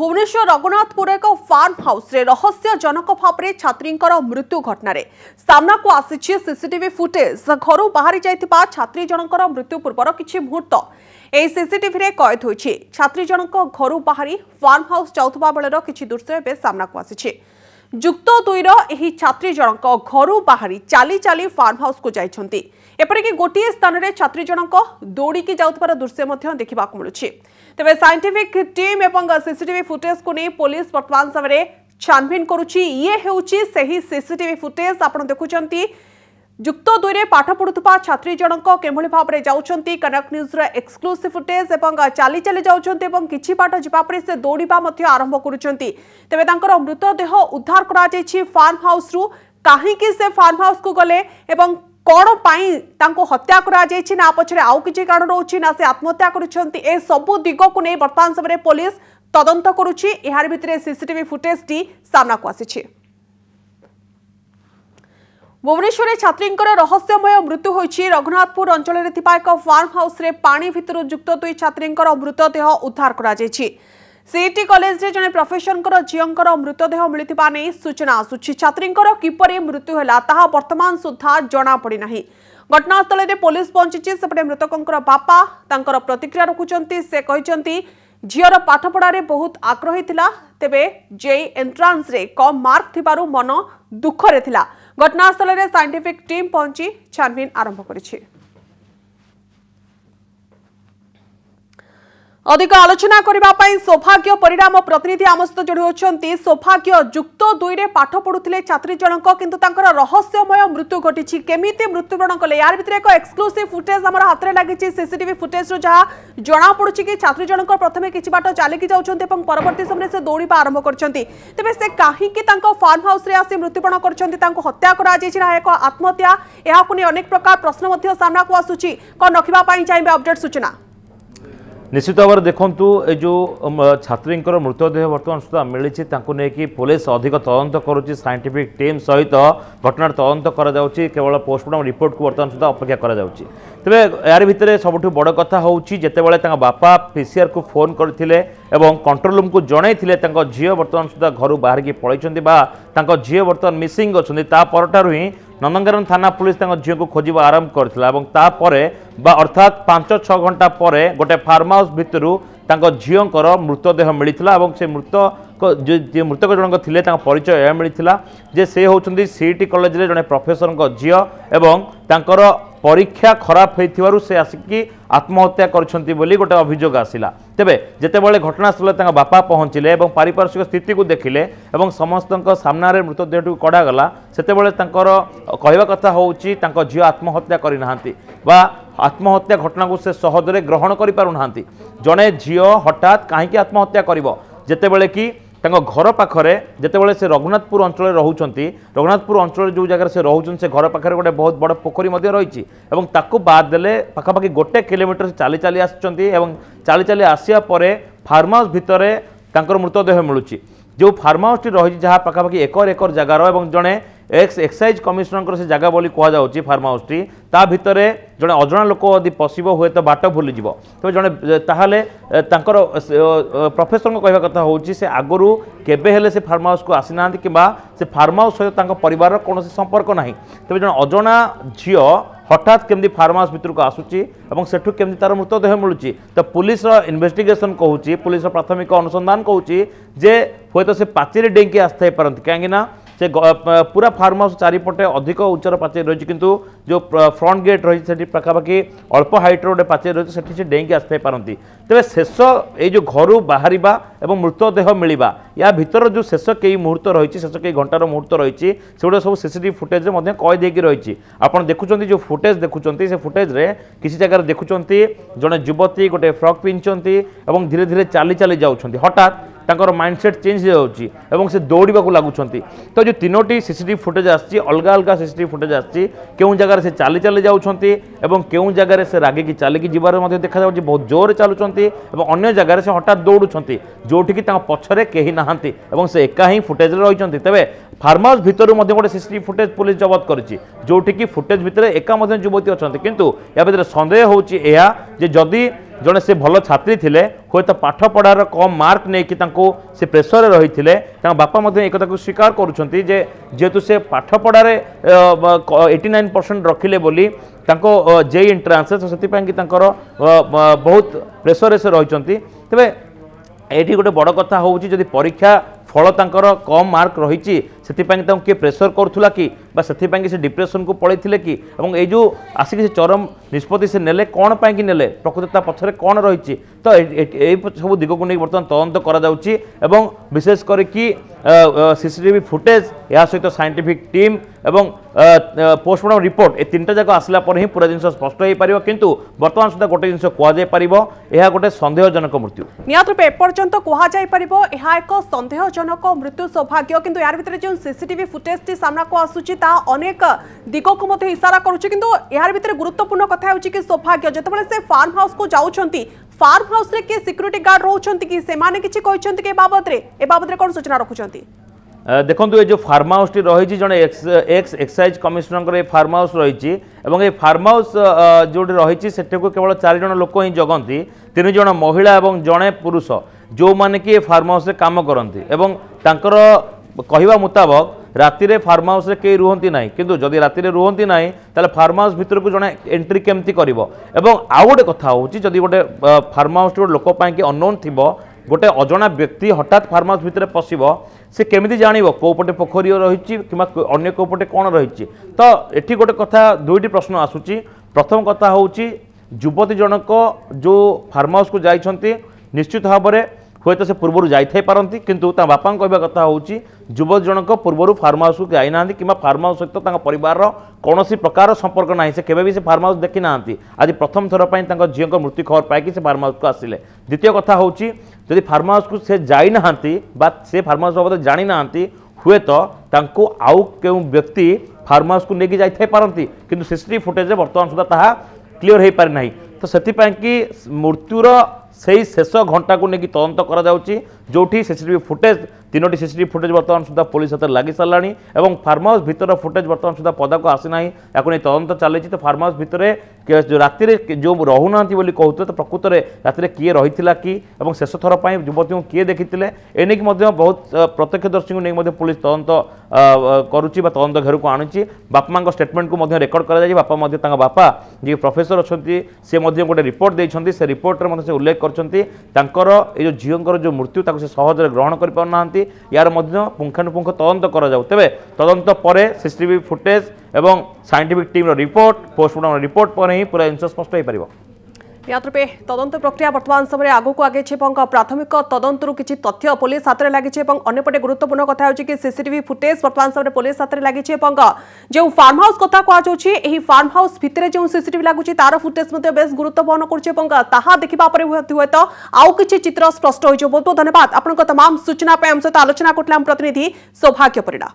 ভুবনেশ্বর রঘুনাথপুর এক ফার্ম হাউসে রহস্যজনক ভাবে ছাত্রীঙ্কর মৃত্যু ঘটনার সামনাকু আসিছে সিসিটিভি ফুটেজ ঘর বাহারি যাই ছাত্রী জনকর মৃত্যু পূর্বর কিছু মুহূর্ত এই সিসিটিভিরে কয়েদ হয়েছে ছাত্রী জনক ঘর বাহারি ফার্ম হাউস যাওয়া বেলার কিছু দৃশ্য এবে সামনাকু আসিছে ଯୁକ୍ତ ଦୁଇର ଏହି ଛାତ୍ରୀ ଜଣଙ୍କ ଘରୁ ବାହାରି ଚାଲି ଚାଲି ଫାର୍ମ ହାଉସ୍କୁ ଯାଇଛନ୍ତି ଏପରିକି ଗୋଟିଏ ସ୍ଥାନରେ ଛାତ୍ରୀ ଜଣଙ୍କ ଦୌଡ଼ିକି ଯାଉଥିବାର ଦୃଶ୍ୟ ମଧ୍ୟ ଦେଖିବାକୁ ମିଳୁଛି ତେବେ ସାଇଣ୍ଟିଫିକ୍ ଟିମ୍ ଏବଂ ସିସିଟିଭି ଫୁଟେଜକୁ ନେଇ ପୋଲିସ ବର୍ତ୍ତମାନ ସମୟରେ ଛାନଭିନ୍ କରୁଛି ଇଏ ହେଉଛି ସେହି ସିସିଟିଭି ଫୁଟେଜ ଆପଣ ଦେଖୁଛନ୍ତି যুক্ত দুইরে পাঠ পড়ুয়া ছাত্রী জনক কিভাবে ভাবে যাচ্ছেন কনক নিউজর এক্সক্লুসিভ ফুটেজ এবং চালি চালি যাচ্ছেন এবং কিছু বাট যাওয়া সে দৌড়া আরম্ভ করছেন তবে তাঁর মৃতদেহ উদ্ধার করা যাই ফার্ম হাউস্রু কাহিকি সে ফার্ম হাউসকু গলে এবং কণ পাই তাঁকু হত্যা করা যাই না পছরে আউ কিছু কারণ রয়েছে না সে আত্মহত্যা করছেন এ সবু দিগকু নিয়ে বর্তমান সময় পুলিশ তদন্ত করুছি এর ভিতরে সিসিটিভি ফুটেজটি সামনাকু আসিছে ভুবনেশ্বরে ছাত্রীঙ্কর রহস্যময় মৃত্যু হয়েছে রঘুনাথপুর অঞ্চলের এক ফার্ম হাউসে পাঁচ ভিতর যুক্ত দুই ছাত্রীঙ্কর মৃতদেহ উদ্ধার করা সিইটি কলেজে জন প্রফেসরঙ্কর ঝিওঙ্কর মৃতদেহ মিলিবা নিয়ে সূচনা আসুচি ছাত্রীঙ্কর কিপরি মৃত্যু হল তাহা বর্তমান সুদ্ধা জনাপড়ি না ঘটনাস্থলের পুলিশ পঞ্চিছে সেপটে মৃতকঙ্কর বাপা তাঁর প্রতিক্রিয়া রাখুছেন সে কিন্তু ঝিওর পাঠপড়ার বহুত আগ্রহী লা ତେବେ ଜେଇ ଏଣ୍ଟ୍ରାନ୍ସରେ କମ୍ ମାର୍କ ଥିବାରୁ ମନ ଦୁଃଖରେ ଥିଲା ଘଟଣାସ୍ଥଳରେ ସାଇଣ୍ଟିଫିକ୍ ଟିମ୍ ପହଞ୍ଚି ଛାନଭିନ୍ ଆରମ୍ଭ କରିଛି অধিক আলোচনা করা সৌভাগ্য পরিড়া আম প্রতিনিধি আম সহ যোড়ি হচ্ছেন সৌভাগ্য যুক্ত দুইরে পাঠ পড়ুলে ছাত্রী জনক কিন্তু তাঁর রহস্যময় মৃত্যু ঘটিছি কেমিতি মৃত্যুবরণ কলে ইয়ার ভিতরে এক এক্সক্লুসিভ ফুটেজ আমার হাতের লাগিছে সিসিটিভি ফুটেজর যা জনাপড়ুছি কি ছাত্রী জনক প্রথমে কিছু বাট চালিকি যাচ্ছেন এবং পরবর্তী সময় সে দৌড়া আরম্ভ করছেন তবে সে কী তাঁর ফার্ম হাউসে আসি মৃত্যুবরণ করছেন তা হত্যা করা যাই এক আত্মহত্যা এখন অনেক প্রকার প্রশ্ন সামনাকু আসুচি কণ রক্ষা চাইবে অপডেট সূচনা নিশ্চিত ভাবে দেখুন এই যে ছাত্রী মৃতদেহ বর্তমান সুদ্ধা মিছে তাকে নিয়ে পুলিশ অধিক তদন্ত করছে সাইন্টিফিক টিম সহিত ঘটনার তদন্ত করা যাচ্ছে কেবল পোস্টমর্টম রিপোর্ট বর্তমান সুদ্ধা অপেক্ষা করা যাচ্ছে তবে এর ভিতরে সবুঠ বড় কথা হচ্ছে যেতবে তাঁর বাপা পিসিআর কু ফোন করে এবং কন্ট্রোল রুম কু জনাইলে তাঁর ঝিও বর্তমান সুদ্ধা ঘর বাহারি পড়াই বা তাঁর ঝিও বর্তমান মিসিং অনেক তা হি নন্দনকানন থানা পুলিশ তাঁর ঝিউকু খোঁজা আরম্ভ করেছিল এবং তাপরে বা অর্থাৎ পাঁচ ছ ঘণ্টা পরে গোটে ফার্ম হাউস ভিতর তাঁর ঝিউকর মৃতদেহ মিলিছিল এবং সে মৃত যে মৃতক জনক লে তাঙ্ক পরিচয় এ মিলিছিল যে সে হচ্ছেন সিইটি কলেজের জন প্রফেসর ঝিও এবং তাঁর ପରୀକ୍ଷା ଖରାପ ହୋଇଥିବାରୁ ସେ ଆସିକି ଆତ୍ମହତ୍ୟା କରିଛନ୍ତି ବୋଲି ଗୋଟେ ଅଭିଯୋଗ ଆସିଲା ତେବେ ଯେତେବେଳେ ଘଟଣାସ୍ଥଳରେ ତାଙ୍କ ବାପା ପହଞ୍ଚିଲେ ଏବଂ ପାରିପାର୍ଶ୍ୱିକ ସ୍ଥିତିକୁ ଦେଖିଲେ ଏବଂ ସମସ୍ତଙ୍କ ସାମ୍ନାରେ ମୃତଦେହଟିକୁ କଢ଼ାଗଲା ସେତେବେଳେ ତାଙ୍କର କହିବା କଥା ହେଉଛି ତାଙ୍କ ଝିଅ ଆତ୍ମହତ୍ୟା କରିନାହାନ୍ତି ବା ଆତ୍ମହତ୍ୟା ଘଟଣାକୁ ସେ ସହଜରେ ଗ୍ରହଣ କରିପାରୁନାହାନ୍ତି ଜଣେ ଝିଅ ହଠାତ୍ କାହିଁକି ଆତ୍ମହତ୍ୟା କରିବ ଯେତେବେଳେ କି ତାଙ୍କ ଘର ପାଖରେ ଯେତେବେଳେ ସେ ରଘୁନାଥପୁର ଅଞ୍ଚଳରେ ରହୁଛନ୍ତି ରଘୁନାଥପୁର ଅଞ୍ଚଳରେ ଯେଉଁ ଜାଗାରେ ସେ ରହୁଛନ୍ତି ସେ ଘର ପାଖରେ ଗୋଟେ ବହୁତ ବଡ଼ ପୋଖରୀ ମଧ୍ୟ ରହିଛି ଏବଂ ତାକୁ ବାଦ ଦେଲେ ପାଖାପାଖି ଗୋଟେ କିଲୋମିଟର ସେ ଚାଲି ଚାଲି ଆସିଛନ୍ତି ଏବଂ ଚାଲି ଚାଲି ଆସିବା ପରେ ଫାର୍ମ ହାଉସ୍ ଭିତରେ ତାଙ୍କର ମୃତଦେହ ମିଳୁଛି ଯେଉଁ ଫାର୍ମ ହାଉସ୍ଟି ରହିଛି ଯାହା ପାଖାପାଖି ଏକର ଏକର ଜାଗାର ଏବଂ ଜଣେ ଏକ୍ସ ଏକ୍ସାଇଜ୍ କମିଶନରଙ୍କର ସେ ଜାଗା ବୋଲି କୁହାଯାଉଛି ଫାର୍ମ ହାଉସ୍ଟି ତା ଭିତରେ ଜଣେ ଅଜଣା ଲୋକ ଯଦି ପଶିବ ହୁଏତ ବାଟ ଭୁଲିଯିବ ତେବେ ଜଣେ ତାହେଲେ ତାଙ୍କର ପ୍ରଫେସରଙ୍କ କହିବା କଥା ହେଉଛି ସେ ଆଗରୁ କେବେ ହେଲେ ସେ ଫାର୍ମ ହାଉସ୍କୁ ଆସିନାହାନ୍ତି କିମ୍ବା ସେ ଫାର୍ମ ହାଉସ୍ ସହିତ ତାଙ୍କ ପରିବାରର କୌଣସି ସମ୍ପର୍କ ନାହିଁ ତେବେ ଜଣେ ଅଜଣା ଝିଅ হঠাৎ কেমি ফার্ম হাউস ভিতরক আসুচি এবং সেঠু কেমি তার মৃতদেহ মিলুচি তো পুলিশর ইনভেস্টিগেসন কুচি পুলিশর প্রাথমিক অনুসন্ধান কুচি যে হয়তো সে পাচিরি ডেঙ্কি আসতে পারে কিন্তু না সে পুরা ফার্ম হাউস চারিপটে অধিক উচ্চর পাচেরি রয়েছে কিন্তু যে ফ্রন্ট গেট রয়েছে সেটি পাখাপাখি অল্প হাইটর গোটে পাচেরি রয়েছে সেটি সে ডেইঁকি আসিথাই পারতি তবে শেষ এই যে ঘর বাহারা এবং মৃতদেহ মিলবা ইয়া ভিতর যে শেষ কেই মুহূর্ত রয়েছে শেষ কেই ঘণ্টার মুহূর্ত রয়েছে সেগুলো সব সিসিটিভি ফুটেজে মধ্যে কয়েদেকি রয়েছে আপনার দেখুম যে ফুটেজ দেখুম সে ফুটেজে কিছু জায়গায় দেখুম জনে যুবতী গোটে ফ্রক পিঞ্চ এবং ধীরে ধীরে চালি চালি যাচ্ছেন হঠাৎ ତାଙ୍କର ମାଇଣ୍ଡସେଟ୍ ଚେଞ୍ଜ ହୋଇଯାଉଛି ଏବଂ ସେ ଦୌଡ଼ିବାକୁ ଲାଗୁଛନ୍ତି ତ ଯେଉଁ ତିନୋଟି ସିସିଟିଭି ଫୁଟେଜ୍ ଆସିଛି ଅଲଗା ଅଲଗା ସିସିଟିଭି ଫୁଟେଜ୍ ଆସିଛି କେଉଁ ଜାଗାରେ ସେ ଚାଲି ଚାଲି ଯାଉଛନ୍ତି ଏବଂ କେଉଁ ଜାଗାରେ ସେ ରାଗିକି ଚାଲିକି ଯିବାର ମଧ୍ୟ ଦେଖାଯାଉଛି ବହୁତ ଜୋରରେ ଚାଲୁଛନ୍ତି ଏବଂ ଅନ୍ୟ ଜାଗାରେ ସେ ହଠାତ୍ ଦୌଡ଼ୁଛନ୍ତି ଯେଉଁଠିକି ତାଙ୍କ ପଛରେ କେହି ନାହାନ୍ତି ଏବଂ ସେ ଏକା ହିଁ ଫୁଟେଜ୍ରେ ରହିଛନ୍ତି ତେବେ ফার্ম হাউস ভিতর মধ্যে গোটে সিসিটিভি ফুটেজ পুলিশ জবত করেছে যেটি কি ফুটেজ ভিতরে একা মধ্যে যুবতী অনেক কিন্তু এ ভিতরে সন্দেহ হচ্ছে এ যে যদি ଜଣେ ସେ ଭଲ ଛାତ୍ରୀ ଥିଲେ ହୁଏତ ପାଠପଢ଼ାର କମ୍ ମାର୍କ ନେଇକି ତାଙ୍କୁ ସେ ପ୍ରେସରରେ ରହିଥିଲେ ତାଙ୍କ ବାପା ମଧ୍ୟ ଏକଥାକୁ ସ୍ୱୀକାର କରୁଛନ୍ତି ଯେ ଯେହେତୁ ସେ ପାଠପଢ଼ାରେ ଏଇଟି ନାଇନ୍ ପରସେଣ୍ଟ ରଖିଲେ ବୋଲି ତାଙ୍କ ଜେଇ ଏଣ୍ଟ୍ରାନ୍ସ ସେଥିପାଇଁ କି ତାଙ୍କର ବହୁତ ପ୍ରେସରରେ ସେ ରହିଛନ୍ତି ତେବେ ଏଇଠି ଗୋଟେ ବଡ଼ କଥା ହେଉଛି ଯଦି ପରୀକ୍ଷା ଫଳ ତାଙ୍କର କମ୍ ମାର୍କ ରହିଛି ସେଥିପାଇଁ ତାଙ୍କୁ କିଏ ପ୍ରେସର କରୁଥିଲା କି ବା ସେଥିପାଇଁ ସେ ଡିପ୍ରେସନକୁ ପଳେଇଥିଲେ କି ଏବଂ ଏଇ ଯେଉଁ ଆସିକି ସେ ଚରମ ନିଷ୍ପତ୍ତି ସେ ନେଲେ କ'ଣ ପାଇଁକି ନେଲେ ପ୍ରକୃତ ତା ପଛରେ କ'ଣ ରହିଛି ତ ଏଇ ସବୁ ଦିଗକୁ ନେଇ ବର୍ତ୍ତମାନ ତଦନ୍ତ କରାଯାଉଛି ଏବଂ ବିଶେଷ କରିକି ସିସିଟିଭି ଫୁଟେଜ୍ ଏହା ସହିତ ସାଇଣ୍ଟିଫିକ୍ ଟିମ୍ ଏବଂ ପୋଷ୍ଟମର୍ଟମ୍ ରିପୋର୍ଟ ଏ ତିନିଟା ଯାକ ଆସିଲା ପରେ ହିଁ ପୁରା ଜିନିଷ ସ୍ପଷ୍ଟ ହୋଇପାରିବ କିନ୍ତୁ ବର୍ତ୍ତମାନ ସୁଦ୍ଧା ଗୋଟେ ଜିନିଷ କୁହାଯାଇପାରିବ ଏହା ଗୋଟେ ସନ୍ଦେହଜନକ ମୃତ୍ୟୁ ନିହାତ ରୂପେ ଏପର୍ଯ୍ୟନ୍ତ କୁହାଯାଇପାରିବ ଏହା ଏକ ସନ୍ଦେହଜନକ ମୃତ୍ୟୁ ସୌଭାଗ୍ୟ କିନ୍ତୁ ଏହାର ଭିତରେ ଯେଉଁ সিসিটিভি ফুটেজটি সামনাকু আসুচি তা অনেক দিগকু মধ্যে ইশারা করুছে কিন্তু এর ভিতরে গুরুত্বপূর্ণ কথা হচ্ছে কি সৌভাগ্য যেতবে সে ফার্ম হাউস কু যাচ্ছেন ফার্ম হাউসে কি সিকুরিটি গার্ড রয়েছেন কি সে কিছু কিন্তু কি এ বাবদরে এ বাবদরে কোন সূচনা রাখুছেন দেখুন এই যে ফার্ম হাউসটি রয়েছে জন এক্স এক্সাইজ কমিশনর এই ফার্ম হাউস রয়েছে এবং এই ফার্ম হাউস যেটি রয়েছে সেটাকে কেবল চারিজন লোক হি জগন্তি তিনজন মহিলা এবং জনে পুরুষ ଯେଉଁମାନେ କି ଏ ଫାର୍ମ ହାଉସ୍ରେ କାମ କରନ୍ତି ଏବଂ ତାଙ୍କର କହିବା ମୁତାବକ ରାତିରେ ଫାର୍ମ ହାଉସ୍ରେ କେହି ରୁହନ୍ତି ନାହିଁ କିନ୍ତୁ ଯଦି ରାତିରେ ରୁହନ୍ତି ନାହିଁ ତାହେଲେ ଫାର୍ମ ହାଉସ୍ ଭିତରକୁ ଜଣେ ଏଣ୍ଟ୍ରି କେମିତି କରିବ ଏବଂ ଆଉ ଗୋଟେ କଥା ହେଉଛି ଯଦି ଗୋଟେ ଫାର୍ମ ହାଉସ୍ଟି ଗୋଟେ ଲୋକ ପାଇଁକି ଅନନୋନ୍ ଥିବ ଗୋଟେ ଅଜଣା ବ୍ୟକ୍ତି ହଠାତ୍ ଫାର୍ମ ହାଉସ୍ ଭିତରେ ପଶିବ ସେ କେମିତି ଜାଣିବ କେଉଁପଟେ ପୋଖରୀ ରହିଛି କିମ୍ବା ଅନ୍ୟ କେଉଁପଟେ କ'ଣ ରହିଛି ତ ଏଠି ଗୋଟେ କଥା ଦୁଇଟି ପ୍ରଶ୍ନ ଆସୁଛି ପ୍ରଥମ କଥା ହେଉଛି ଯୁବତୀ ଜଣକ ଯେଉଁ ଫାର୍ମ ହାଉସ୍କୁ ଯାଇଛନ୍ତି ନିଶ୍ଚିତ ଭାବରେ हुए तो से पूर्व जाई पारती कि बापा कह कथा होव जनक पूर्व फार्म हाउस को जाइना कि फार्म हाउस सहित पर कौन प्रकार संपर्क ना से केवे भी से फार्म हाउस देखी ना आज प्रथम थर पर झील मृत्यु खबर पाई से फार्म हाउस को आसे द्वितीय कथ हूँ जदि फार्म हाउस को से जाना से फार्म हाउस बाबद जाणी ना हुए तो आउ के व्यक्ति फार्म हाउस को लेकिन जाती कि सी सी फुटेज बर्तमान सुधा ता क्लीयर हो पारिना तो से मृत्युर সেই শেষ ঘণ্টাকে নেই তদন্ত করা যাচ্ছে যেটি সিসিটিভি ফুটেজ ତିନୋଟି ସିସିଟିଭି ଫୁଟେଜ୍ ବର୍ତ୍ତମାନ ସୁଦ୍ଧା ପୋଲିସ ହାତରେ ଲାଗିସାରିଲାଣି ଏବଂ ଫାର୍ମ ହାଉସ୍ ଭିତର ଫୁଟେଜ୍ ବର୍ତ୍ତମାନ ସୁଦ୍ଧା ପଦାକୁ ଆସିନାହିଁ ଏହାକୁ ନେଇ ତଦନ୍ତ ଚାଲିଛି ତ ଫାର୍ମ ହାଉସ୍ ଭିତରେ ରାତିରେ ଯେଉଁ ରହୁନାହାନ୍ତି ବୋଲି କହୁଥିଲେ ତ ପ୍ରକୃତରେ ରାତିରେ କିଏ ରହିଥିଲା କି ଏବଂ ଶେଷ ଥର ପାଇଁ ଯୁବତୀଙ୍କୁ କିଏ ଦେଖିଥିଲେ ଏନେଇକି ମଧ୍ୟ ବହୁତ ପ୍ରତ୍ୟକ୍ଷଦର୍ଶୀଙ୍କୁ ନେଇ ମଧ୍ୟ ପୋଲିସ ତଦନ୍ତ କରୁଛି ବା ତଦନ୍ତ ଘେରକୁ ଆଣୁଛି ବାପାଙ୍କ ଷ୍ଟେଟମେଣ୍ଟକୁ ମଧ୍ୟ ରେକର୍ଡ କରାଯାଇଛି ବାପା ମଧ୍ୟ ତାଙ୍କ ବାପା ଯିଏ ପ୍ରଫେସର ଅଛନ୍ତି ସେ ମଧ୍ୟ ଗୋଟେ ରିପୋର୍ଟ ଦେଇଛନ୍ତି ସେ ରିପୋର୍ଟରେ ମଧ୍ୟ ସେ ଉଲ୍ଲେଖ କରିଛନ୍ତି ତାଙ୍କର ଏ ଯେଉଁ ଝିଅଙ୍କର ଯେଉଁ ମୃତ୍ୟୁ ତାକୁ ସେ ସହଜରେ ଗ୍ରହଣ କରିପାରୁନାହାନ୍ତି ରହିଛି ଏହାର ମଧ୍ୟ ପୁଙ୍ଖାନୁପୁଙ୍ଖ ତଦନ୍ତ କରାଯାଉ ତେବେ ତଦନ୍ତ ପରେ ସିସିଟିଭି ଫୁଟେଜ୍ ଏବଂ ସାଇଣ୍ଟିଫିକ୍ ଟିମ୍ର ରିପୋର୍ଟ ପୋଷ୍ଟମର୍ଟମ୍ ରିପୋର୍ଟ ପରେ ହିଁ ପୁରା ଜିନିଷ ସ୍ପଷ୍ଟ ହୋଇପାରିବ યાદરૂપે તદંત પ્રક્રિયા વર્તમાન સમયે આગકુ આગે છે એવં પ્રાથમિક તદંતરુ કિછ તથ્ય પોલીસ હાથરે લાગી છે એવં અન્યપટે ગુરુત્વપૂર્ણ કથા હોય કે સીસીટીવી ફુટેજ વર્તમાન સમયે પોલીસ હાથરે લાગી છે એવં જે ફાર્મ હાઉસ કથા કહાଯାଉଛି ଏହି ଫାର୍ମ ହାଉସ୍ ଭିତରେ ଯେଉଁ ସିସିଟିଭି ଲାଗୁଛି ତାର ଫୁଟେଜ୍ ମଧ୍ୟ ବେଶ ଗୁରୁତ୍ୱପୂର୍ଣ୍ଣ କରୁଛି ଏବଂ ତାହା ଦେଖିବା ପରେ ହୁଏତ ଆଉ କିଛି ଚିତ୍ର ସ୍ପଷ୍ଟ ହୋଇଯିବ ବହୁତ ବହୁତ ଧନ୍ୟବାଦ ଆପଣଙ୍କ ତମାମ ସୂଚନା ପାଇଁ ଆମ ସହିତ ଆଲୋଚନା କରୁଥିଲେ ଆମ ପ୍ରତିନିଧି ସୌଭାଗ୍ୟ ପରିଡ଼ା